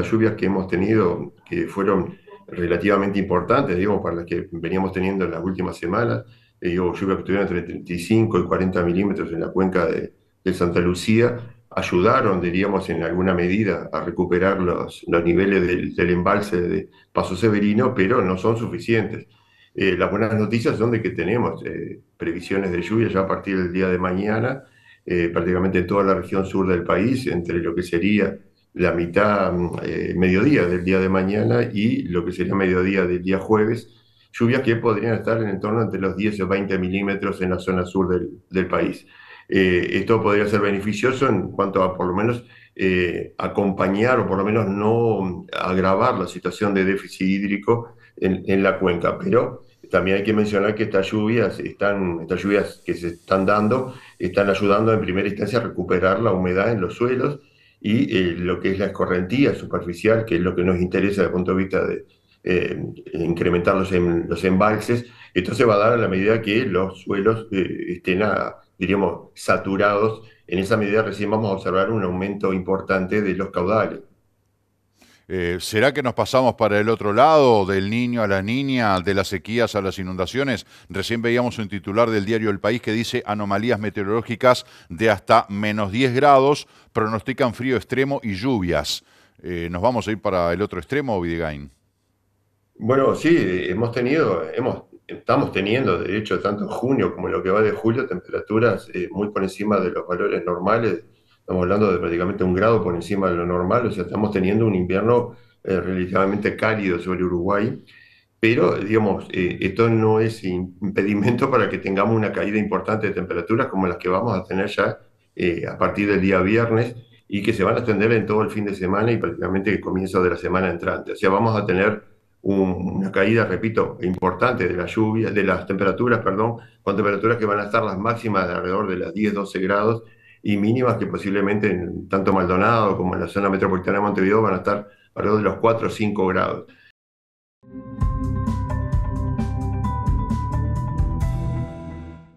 las lluvias que hemos tenido, que fueron relativamente importantes, digamos, para las que veníamos teniendo en las últimas semanas, eh, digo, lluvias que tuvieron entre 35 y 40 milímetros en la cuenca de, Santa Lucía, ayudaron, diríamos, en alguna medida a recuperar los, niveles del, embalse de Paso Severino, pero no son suficientes. Eh, las buenas noticias son de que tenemos eh, previsiones de lluvias ya a partir del día de mañana, prácticamente en toda la región sur del país, entre lo que sería la mitad, mm, eh, mediodía del día de mañana y lo que sería mediodía del día jueves, lluvias que podrían estar en el torno entre los 10 o 20 milímetros en la zona sur del, país. Eh, esto podría ser beneficioso en cuanto a por lo menos eh, acompañar o por lo menos no agravar la situación de déficit hídrico en, la cuenca, pero también hay que mencionar que estas lluvias, están, estas lluvias que se están dando están ayudando en primera instancia a recuperar la humedad en los suelos y eh, lo que es la escorrentía superficial, que es lo que nos interesa desde el punto de vista de eh, incrementar los, en, los, embalses, esto se va a dar a la medida que los suelos eh, estén, a, ah, diríamos, saturados. En esa medida recién vamos a observar un aumento importante de los caudales. Eh, ¿Será que nos pasamos para el otro lado, del niño a la niña, de las sequías a las inundaciones? Recién veíamos un titular del diario El País que dice anomalías meteorológicas de hasta menos 10 grados, pronostican frío extremo y lluvias. Eh, ¿Nos vamos a ir para el otro extremo, Videgain? Bueno, sí, hemos tenido, hemos, estamos teniendo, de hecho, tanto en junio como lo que va de julio, temperaturas eh, muy por encima de los valores normales Estamos hablando de prácticamente un grado por encima de lo normal, o sea, estamos teniendo un invierno eh, relativamente cálido sobre Uruguay, pero digamos, eh, esto no es impedimento para que tengamos una caída importante de temperaturas como las que vamos a tener ya eh, a partir del día viernes y que se van a extender en todo el fin de semana y prácticamente el comienzo de la semana entrante. O sea, vamos a tener una caída, repito, importante de las lluvias, de las temperaturas, perdón, con temperaturas que van a estar las máximas alrededor de las 10-12 grados y mínimas que posiblemente en tanto Maldonado como en la zona metropolitana de Montevideo van a estar alrededor de los 4 o 5 grados.